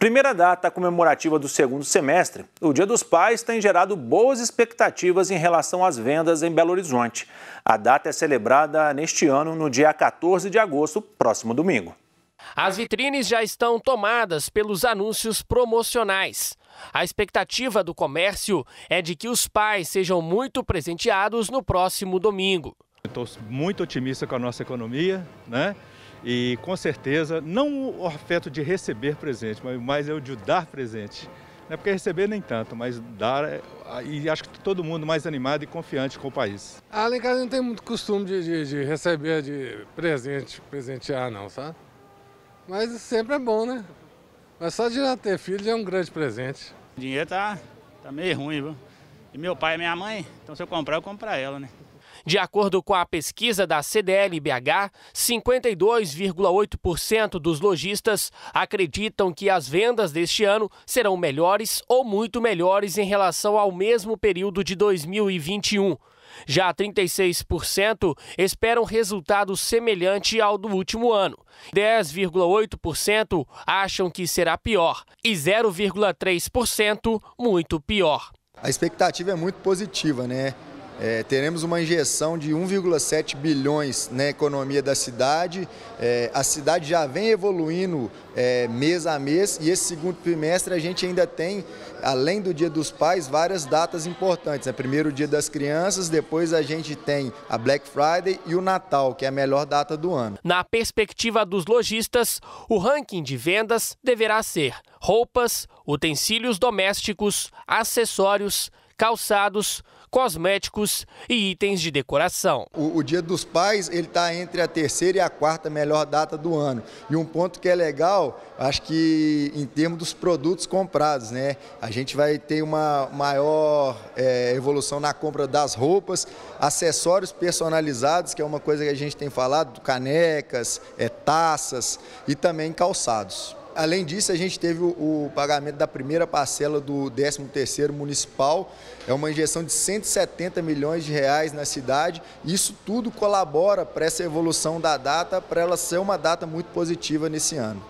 Primeira data comemorativa do segundo semestre, o Dia dos Pais tem gerado boas expectativas em relação às vendas em Belo Horizonte. A data é celebrada neste ano no dia 14 de agosto, próximo domingo. As vitrines já estão tomadas pelos anúncios promocionais. A expectativa do comércio é de que os pais sejam muito presenteados no próximo domingo. Estou muito otimista com a nossa economia, né? E com certeza, não o afeto de receber presente, mas mais é o de dar presente. Não é porque receber nem tanto, mas dar, é, e acho que todo mundo mais animado e confiante com o país. Ah, lá em casa não tem muito costume de, de, de receber de presente, presentear não, sabe? Mas sempre é bom, né? Mas só de já ter filho já é um grande presente. O dinheiro tá, tá meio ruim, viu? E meu pai e minha mãe, então se eu comprar, eu compro pra ela, né? De acordo com a pesquisa da CDL-BH, 52,8% dos lojistas acreditam que as vendas deste ano serão melhores ou muito melhores em relação ao mesmo período de 2021. Já 36% esperam resultado semelhante ao do último ano. 10,8% acham que será pior e 0,3% muito pior. A expectativa é muito positiva, né? É, teremos uma injeção de 1,7 bilhões na economia da cidade. É, a cidade já vem evoluindo é, mês a mês e esse segundo trimestre a gente ainda tem, além do Dia dos Pais, várias datas importantes. Né? Primeiro o Dia das Crianças, depois a gente tem a Black Friday e o Natal, que é a melhor data do ano. Na perspectiva dos lojistas, o ranking de vendas deverá ser roupas, utensílios domésticos, acessórios, calçados, cosméticos e itens de decoração. O, o Dia dos Pais ele está entre a terceira e a quarta melhor data do ano. E um ponto que é legal, acho que em termos dos produtos comprados, né? A gente vai ter uma maior é, evolução na compra das roupas, acessórios personalizados, que é uma coisa que a gente tem falado, canecas, é, taças e também calçados. Além disso, a gente teve o, pagamento da primeira parcela do 13º municipal, é uma injeção de 170 milhões de reais na cidade. Isso tudo colabora para essa evolução da data, para ela ser uma data muito positiva nesse ano.